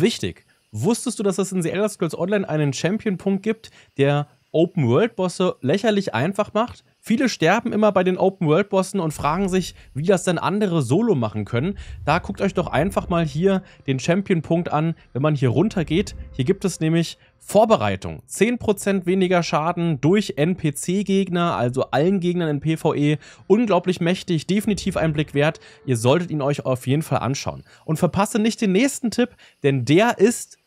Wichtig, wusstest du, dass es in The Elder Scrolls Online einen Champion-Punkt gibt, der Open-World-Bosse lächerlich einfach macht? Viele sterben immer bei den Open-World-Bossen und fragen sich, wie das denn andere solo machen können. Da guckt euch doch einfach mal hier den Champion-Punkt an, wenn man hier runter geht. Hier gibt es nämlich Vorbereitung. 10% weniger Schaden durch NPC-Gegner, also allen Gegnern in PvE. Unglaublich mächtig, definitiv ein Blick wert. Ihr solltet ihn euch auf jeden Fall anschauen. Und verpasse nicht den nächsten Tipp, denn der ist